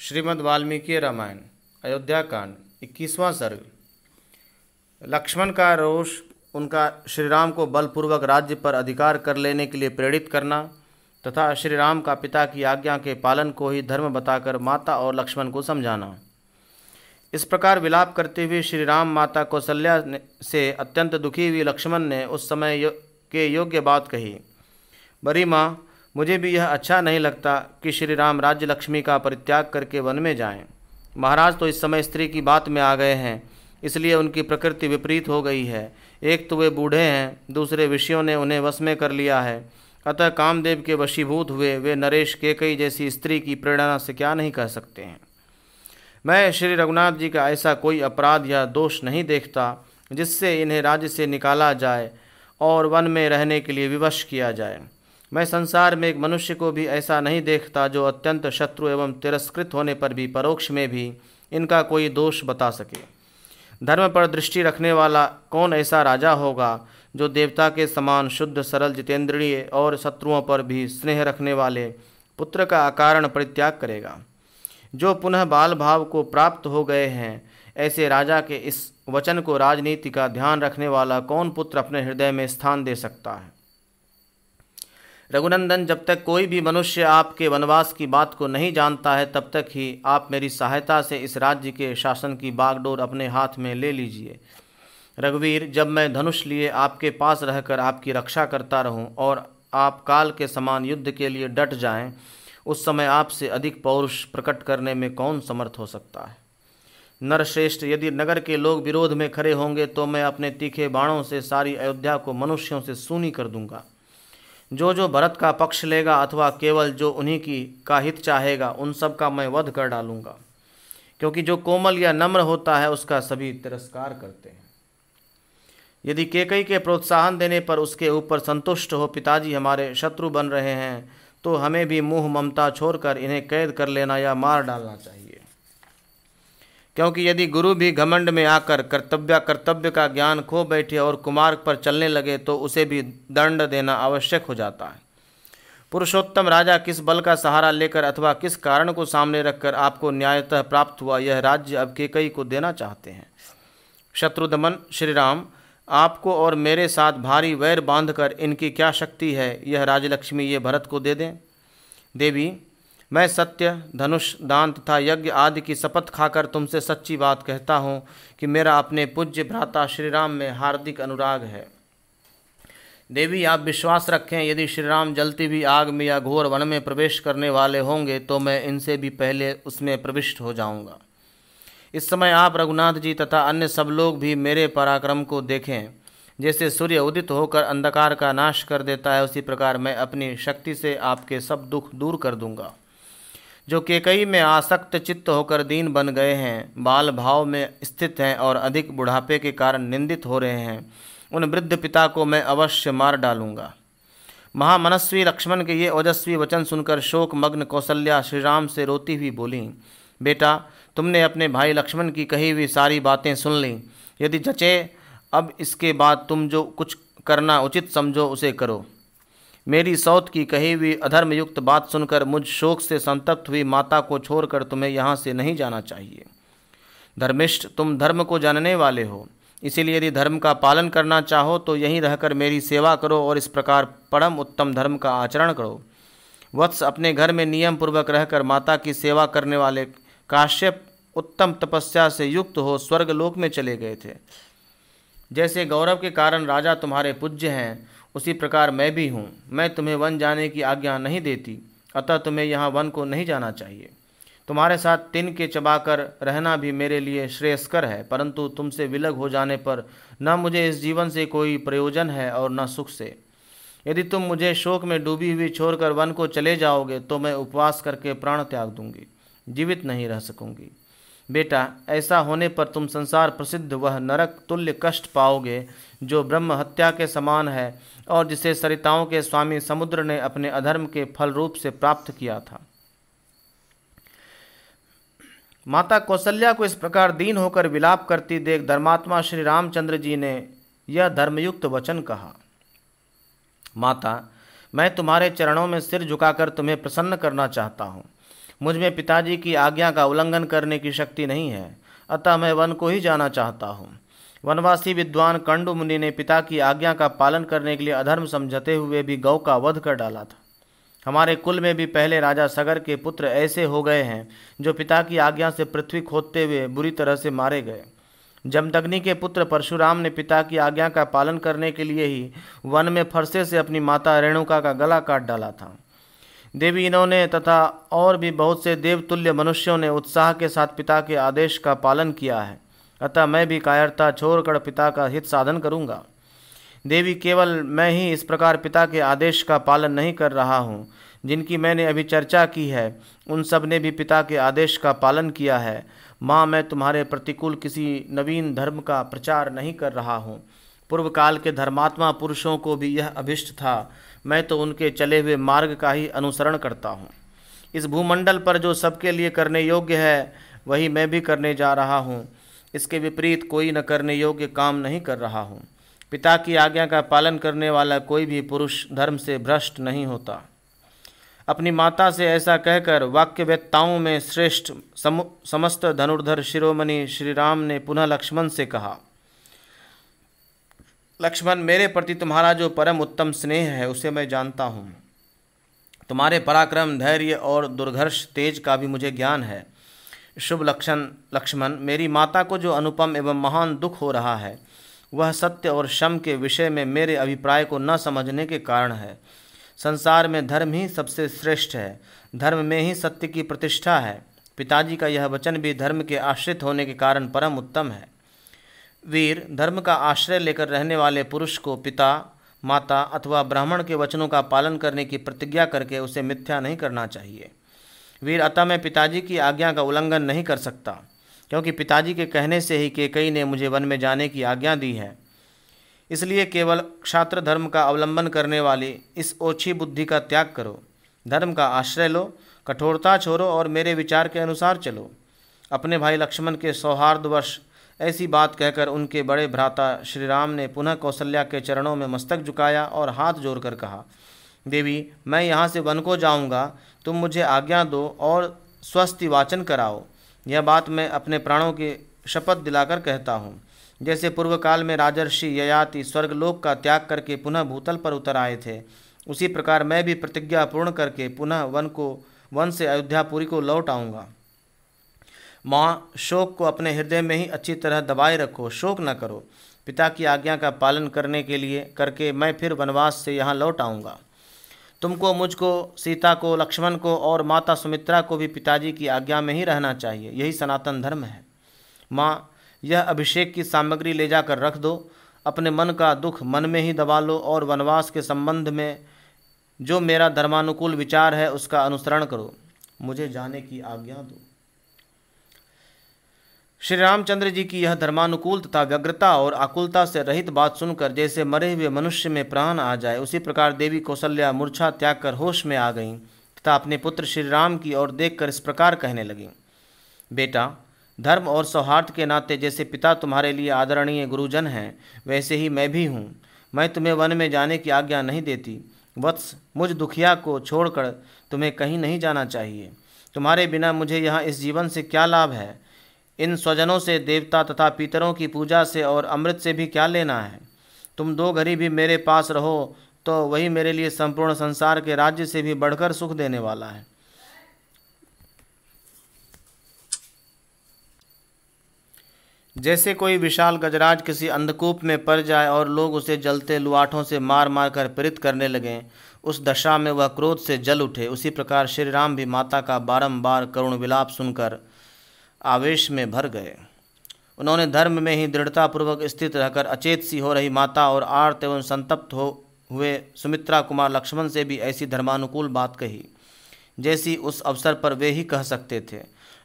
श्रीमद् वाल्मीकि रामायण अयोध्या कांड इक्कीसवां सर्ग लक्ष्मण का रोष उनका श्री राम को बलपूर्वक राज्य पर अधिकार कर लेने के लिए प्रेरित करना तथा श्रीराम का पिता की आज्ञा के पालन को ही धर्म बताकर माता और लक्ष्मण को समझाना इस प्रकार विलाप करते हुए श्री राम माता कौशल्या से अत्यंत दुखी हुई लक्ष्मण ने उस समय यो, के योग्य बात कही बरी माँ मुझे भी यह अच्छा नहीं लगता कि श्री राम राज्य लक्ष्मी का परित्याग करके वन में जाएं। महाराज तो इस समय स्त्री की बात में आ गए हैं इसलिए उनकी प्रकृति विपरीत हो गई है एक तो वे बूढ़े हैं दूसरे विषयों ने उन्हें वश में कर लिया है अतः कामदेव के वशीभूत हुए वे नरेश केकई जैसी स्त्री की प्रेरणा से क्या नहीं कह सकते हैं मैं श्री रघुनाथ जी का ऐसा कोई अपराध या दोष नहीं देखता जिससे इन्हें राज्य से निकाला जाए और वन में रहने के लिए विवश किया जाए मैं संसार में एक मनुष्य को भी ऐसा नहीं देखता जो अत्यंत शत्रु एवं तिरस्कृत होने पर भी परोक्ष में भी इनका कोई दोष बता सके धर्म पर दृष्टि रखने वाला कौन ऐसा राजा होगा जो देवता के समान शुद्ध सरल जितेंद्रिय और शत्रुओं पर भी स्नेह रखने वाले पुत्र का आकारण परित्याग करेगा जो पुनः बाल भाव को प्राप्त हो गए हैं ऐसे राजा के इस वचन को राजनीति का ध्यान रखने वाला कौन पुत्र अपने हृदय में स्थान दे सकता है रघुनंदन जब तक कोई भी मनुष्य आपके वनवास की बात को नहीं जानता है तब तक ही आप मेरी सहायता से इस राज्य के शासन की बागडोर अपने हाथ में ले लीजिए रघुवीर जब मैं धनुष लिए आपके पास रहकर आपकी रक्षा करता रहूं और आप काल के समान युद्ध के लिए डट जाएं उस समय आपसे अधिक पौरुष प्रकट करने में कौन समर्थ हो सकता है नरश्रेष्ठ यदि नगर के लोग विरोध में खड़े होंगे तो मैं अपने तीखे बाणों से सारी अयोध्या को मनुष्यों से सूनी कर दूंगा जो जो भरत का पक्ष लेगा अथवा केवल जो उन्हीं की का हित चाहेगा उन सब का मैं वध कर डालूंगा क्योंकि जो कोमल या नम्र होता है उसका सभी तिरस्कार करते हैं यदि केकई के प्रोत्साहन देने पर उसके ऊपर संतुष्ट हो पिताजी हमारे शत्रु बन रहे हैं तो हमें भी मुँह ममता छोड़कर इन्हें कैद कर लेना या मार डालना चाहिए क्योंकि यदि गुरु भी घमंड में आकर कर्तव्य कर्तव्य का ज्ञान खो बैठे और कुमार्ग पर चलने लगे तो उसे भी दंड देना आवश्यक हो जाता है पुरुषोत्तम राजा किस बल का सहारा लेकर अथवा किस कारण को सामने रखकर आपको न्यायतः प्राप्त हुआ यह राज्य अब केकई को देना चाहते हैं शत्रुधमन श्री राम आपको और मेरे साथ भारी वैर बांधकर इनकी क्या शक्ति है यह राजलक्ष्मी ये भरत को दे दें देवी मैं सत्य धनुष दान तथा यज्ञ आदि की शपथ खाकर तुमसे सच्ची बात कहता हूँ कि मेरा अपने पूज्य भ्राता श्रीराम में हार्दिक अनुराग है देवी आप विश्वास रखें यदि श्रीराम जलती भी आग में या घोर वन में प्रवेश करने वाले होंगे तो मैं इनसे भी पहले उसमें प्रविष्ट हो जाऊंगा इस समय आप रघुनाथ जी तथा अन्य सब लोग भी मेरे पराक्रम को देखें जैसे सूर्य उदित होकर अंधकार का नाश कर देता है उसी प्रकार मैं अपनी शक्ति से आपके सब दुख दूर कर दूंगा जो केकई में आसक्त चित्त होकर दीन बन गए हैं बाल भाव में स्थित हैं और अधिक बुढ़ापे के कारण निंदित हो रहे हैं उन वृद्ध पिता को मैं अवश्य मार डालूंगा महामनस्वी लक्ष्मण के ये ओजस्वी वचन सुनकर शोक मग्न कौशल्या श्रीराम से रोती हुई बोली बेटा तुमने अपने भाई लक्ष्मण की कही हुई सारी बातें सुन ली यदि जचे अब इसके बाद तुम जो कुछ करना उचित समझो उसे करो मेरी सौत की कही हुई अधर्मयुक्त बात सुनकर मुझ शोक से संतप्त हुई माता को छोड़कर तुम्हें यहाँ से नहीं जाना चाहिए धर्मिष्ठ तुम धर्म को जानने वाले हो इसीलिए यदि धर्म का पालन करना चाहो तो यहीं रहकर मेरी सेवा करो और इस प्रकार परम उत्तम धर्म का आचरण करो वत्स अपने घर में नियम पूर्वक रहकर माता की सेवा करने वाले काश्यप उत्तम तपस्या से युक्त हो स्वर्गलोक में चले गए थे जैसे गौरव के कारण राजा तुम्हारे पूज्य हैं उसी प्रकार मैं भी हूँ मैं तुम्हें वन जाने की आज्ञा नहीं देती अतः तुम्हें यहाँ वन को नहीं जाना चाहिए तुम्हारे साथ तिन के चबाकर रहना भी मेरे लिए श्रेयस्कर है परंतु तुमसे विलग हो जाने पर न मुझे इस जीवन से कोई प्रयोजन है और न सुख से यदि तुम मुझे शोक में डूबी हुई छोड़कर वन को चले जाओगे तो मैं उपवास करके प्राण त्याग दूंगी जीवित नहीं रह सकूंगी बेटा ऐसा होने पर तुम संसार प्रसिद्ध वह नरक तुल्य कष्ट पाओगे जो ब्रह्म हत्या के समान है और जिसे सरिताओं के स्वामी समुद्र ने अपने अधर्म के फल रूप से प्राप्त किया था माता कौशल्या को इस प्रकार दीन होकर विलाप करती देख धर्मात्मा श्री रामचंद्र जी ने यह धर्मयुक्त वचन कहा माता मैं तुम्हारे चरणों में सिर झुकाकर तुम्हें प्रसन्न करना चाहता हूँ मुझ में पिताजी की आज्ञा का उल्लंघन करने की शक्ति नहीं है अतः मैं वन को ही जाना चाहता हूँ वनवासी विद्वान कंडु मुनि ने पिता की आज्ञा का पालन करने के लिए अधर्म समझते हुए भी गौ का वध कर डाला था हमारे कुल में भी पहले राजा सगर के पुत्र ऐसे हो गए हैं जो पिता की आज्ञा से पृथ्वी खोदते हुए बुरी तरह से मारे गए जमदग्नि के पुत्र परशुराम ने पिता की आज्ञा का पालन करने के लिए ही वन में फरसे से अपनी माता रेणुका का गला काट डाला था देवीनों ने तथा और भी बहुत से देवतुल्य मनुष्यों ने उत्साह के साथ पिता के आदेश का पालन किया है अतः मैं भी कायरता छोड़कर पिता का हित साधन करूँगा देवी केवल मैं ही इस प्रकार पिता के आदेश का पालन नहीं कर रहा हूँ जिनकी मैंने अभी चर्चा की है उन सब ने भी पिता के आदेश का पालन किया है माँ मैं तुम्हारे प्रतिकूल किसी नवीन धर्म का प्रचार नहीं कर रहा हूँ पूर्व काल के धर्मात्मा पुरुषों को भी यह अभिष्ट था मैं तो उनके चले हुए मार्ग का ही अनुसरण करता हूँ इस भूमंडल पर जो सबके लिए करने योग्य है वही मैं भी करने जा रहा हूँ इसके विपरीत कोई न करने योग्य काम नहीं कर रहा हूँ पिता की आज्ञा का पालन करने वाला कोई भी पुरुष धर्म से भ्रष्ट नहीं होता अपनी माता से ऐसा कहकर वाक्यवेत्ताओं में श्रेष्ठ समस्त धनुर्धर शिरोमणि श्री राम ने पुनः लक्ष्मण से कहा लक्ष्मण मेरे प्रति तुम्हारा जो परम उत्तम स्नेह है उसे मैं जानता हूँ तुम्हारे पराक्रम धैर्य और दुर्घर्ष तेज का भी मुझे ज्ञान है शुभ लक्षण लक्ष्मण मेरी माता को जो अनुपम एवं महान दुख हो रहा है वह सत्य और शम के विषय में मेरे अभिप्राय को न समझने के कारण है संसार में धर्म ही सबसे श्रेष्ठ है धर्म में ही सत्य की प्रतिष्ठा है पिताजी का यह वचन भी धर्म के आश्रित होने के कारण परम उत्तम है वीर धर्म का आश्रय लेकर रहने वाले पुरुष को पिता माता अथवा ब्राह्मण के वचनों का पालन करने की प्रतिज्ञा करके उसे मिथ्या नहीं करना चाहिए वीर अतः मैं पिताजी की आज्ञा का उल्लंघन नहीं कर सकता क्योंकि पिताजी के कहने से ही केकई ने मुझे वन में जाने की आज्ञा दी है इसलिए केवल क्षात्र धर्म का अवलंबन करने वाली इस ओछी बुद्धि का त्याग करो धर्म का आश्रय लो कठोरता छोड़ो और मेरे विचार के अनुसार चलो अपने भाई लक्ष्मण के सौहार्दवश ऐसी बात कहकर उनके बड़े भ्राता श्री राम ने पुनः कौशल्या के चरणों में मस्तक झुकाया और हाथ जोड़कर कहा देवी मैं यहाँ से वन को जाऊँगा तुम मुझे आज्ञा दो और स्वस्ति वाचन कराओ यह बात मैं अपने प्राणों की शपथ दिलाकर कहता हूँ जैसे पूर्व काल में राजर्षि ययाति स्वर्गलोक का त्याग करके पुनः भूतल पर उतर आए थे उसी प्रकार मैं भी प्रतिज्ञा पूर्ण करके पुनः वन को वन से अयोध्यापुरी को लौट आऊँगा माँ शोक को अपने हृदय में ही अच्छी तरह दबाए रखो शोक न करो पिता की आज्ञा का पालन करने के लिए करके मैं फिर वनवास से यहाँ लौट आऊँगा तुमको मुझको सीता को लक्ष्मण को और माता सुमित्रा को भी पिताजी की आज्ञा में ही रहना चाहिए यही सनातन धर्म है माँ यह अभिषेक की सामग्री ले जाकर रख दो अपने मन का दुख मन में ही दबा लो और वनवास के संबंध में जो मेरा धर्मानुकूल विचार है उसका अनुसरण करो मुझे जाने की आज्ञा दो श्री रामचंद्र जी की यह धर्मानुकूल तथा व्यग्रता और आकुलता से रहित बात सुनकर जैसे मरे हुए मनुष्य में प्राण आ जाए उसी प्रकार देवी कौशल्या मूर्छा त्याग कर होश में आ गईं तथा अपने पुत्र श्री राम की ओर देखकर इस प्रकार कहने लगीं बेटा धर्म और सौहार्द के नाते जैसे पिता तुम्हारे लिए आदरणीय गुरुजन हैं वैसे ही मैं भी हूँ मैं तुम्हें वन में जाने की आज्ञा नहीं देती वत्स मुझ दुखिया को छोड़कर तुम्हें कहीं नहीं जाना चाहिए तुम्हारे बिना मुझे यहाँ इस जीवन से क्या लाभ है इन स्वजनों से देवता तथा पितरों की पूजा से और अमृत से भी क्या लेना है तुम दो घड़ी भी मेरे पास रहो तो वही मेरे लिए संपूर्ण संसार के राज्य से भी बढ़कर सुख देने वाला है जैसे कोई विशाल गजराज किसी अंधकूप में पड़ जाए और लोग उसे जलते लुआठों से मार मार कर प्रेरित करने लगें उस दशा में वह क्रोध से जल उठे उसी प्रकार श्री राम भी माता का बारंबार करुण विलाप सुनकर आवेश में भर गए उन्होंने धर्म में ही दृढ़तापूर्वक स्थित रहकर अचेत सी हो रही माता और आर्त एवं संतप्त हो हुए सुमित्रा कुमार लक्ष्मण से भी ऐसी धर्मानुकूल बात कही जैसी उस अवसर पर वे ही कह सकते थे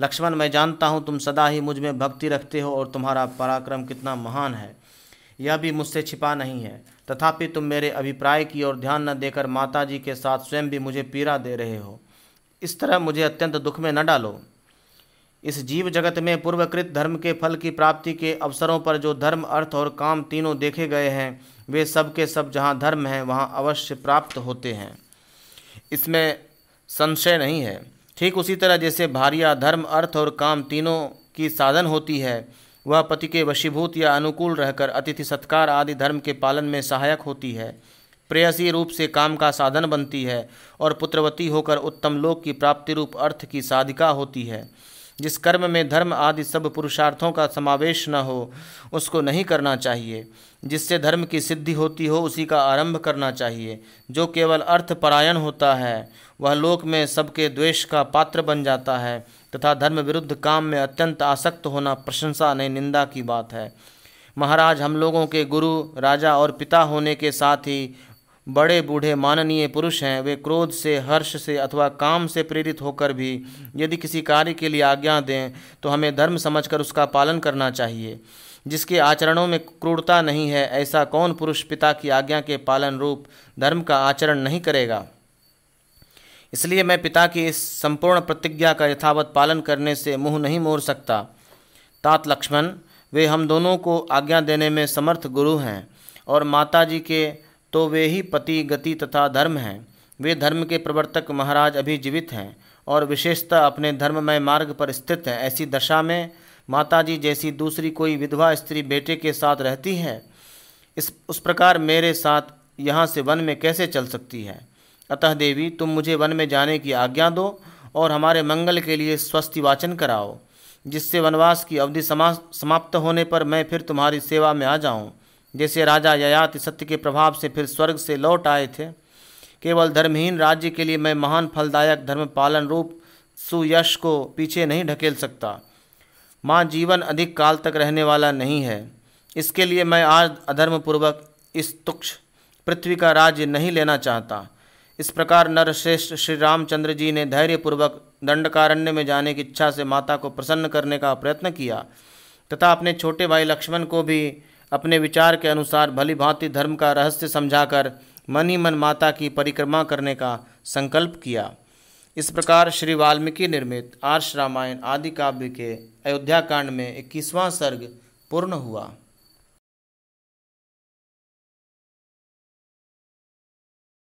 लक्ष्मण मैं जानता हूँ तुम सदा ही मुझ में भक्ति रखते हो और तुम्हारा पराक्रम कितना महान है यह भी मुझसे छिपा नहीं है तथापि तुम मेरे अभिप्राय की ओर ध्यान न देकर माता जी के साथ स्वयं भी मुझे पीरा दे रहे हो इस तरह मुझे अत्यंत दुख में न डालो इस जीव जगत में पूर्वकृत धर्म के फल की प्राप्ति के अवसरों पर जो धर्म अर्थ और काम तीनों देखे गए हैं वे सब के सब जहाँ धर्म हैं वहाँ अवश्य प्राप्त होते हैं इसमें संशय नहीं है ठीक उसी तरह जैसे भारिया धर्म अर्थ और काम तीनों की साधन होती है वह पति के वशीभूत या अनुकूल रहकर अतिथि सत्कार आदि धर्म के पालन में सहायक होती है प्रेयसी रूप से काम का साधन बनती है और पुत्रवती होकर उत्तम लोक की प्राप्ति रूप अर्थ की साधिका होती है जिस कर्म में धर्म आदि सब पुरुषार्थों का समावेश न हो उसको नहीं करना चाहिए जिससे धर्म की सिद्धि होती हो उसी का आरंभ करना चाहिए जो केवल अर्थपरायण होता है वह लोक में सबके द्वेष का पात्र बन जाता है तथा धर्म विरुद्ध काम में अत्यंत आसक्त होना प्रशंसा नहीं निंदा की बात है महाराज हम लोगों के गुरु राजा और पिता होने के साथ ही बड़े बूढ़े माननीय पुरुष हैं वे क्रोध से हर्ष से अथवा काम से प्रेरित होकर भी यदि किसी कार्य के लिए आज्ञा दें तो हमें धर्म समझकर उसका पालन करना चाहिए जिसके आचरणों में क्रूरता नहीं है ऐसा कौन पुरुष पिता की आज्ञा के पालन रूप धर्म का आचरण नहीं करेगा इसलिए मैं पिता की इस संपूर्ण प्रतिज्ञा का यथावत पालन करने से मुँह नहीं मोड़ सकता तात लक्ष्मण वे हम दोनों को आज्ञा देने में समर्थ गुरु हैं और माता जी के तो वे ही पति गति तथा धर्म हैं वे धर्म के प्रवर्तक महाराज अभी जीवित हैं और विशेषतः अपने धर्ममय मार्ग पर स्थित हैं ऐसी दशा में माताजी जैसी दूसरी कोई विधवा स्त्री बेटे के साथ रहती है इस उस प्रकार मेरे साथ यहाँ से वन में कैसे चल सकती है अतः देवी तुम मुझे वन में जाने की आज्ञा दो और हमारे मंगल के लिए स्वस्ति वाचन कराओ जिससे वनवास की अवधि समाप्त होने पर मैं फिर तुम्हारी सेवा में आ जाऊँ जैसे राजा ययाति सत्य के प्रभाव से फिर स्वर्ग से लौट आए थे केवल धर्महीन राज्य के लिए मैं महान फलदायक धर्म पालन रूप सुयश को पीछे नहीं ढकेल सकता माँ जीवन अधिक काल तक रहने वाला नहीं है इसके लिए मैं आज अधर्मपूर्वक इस तुक्ष पृथ्वी का राज्य नहीं लेना चाहता इस प्रकार नरश्रेष्ठ श्री रामचंद्र जी ने धैर्यपूर्वक दंडकारण्य में जाने की इच्छा से माता को प्रसन्न करने का प्रयत्न किया तथा अपने छोटे भाई लक्ष्मण को भी अपने विचार के अनुसार भली भांति धर्म का रहस्य समझाकर मन ही मन माता की परिक्रमा करने का संकल्प किया इस प्रकार श्री वाल्मीकि निर्मित आर्ष रामायण आदि काव्य के अयोध्या कांड में इक्कीसवां सर्ग पूर्ण हुआ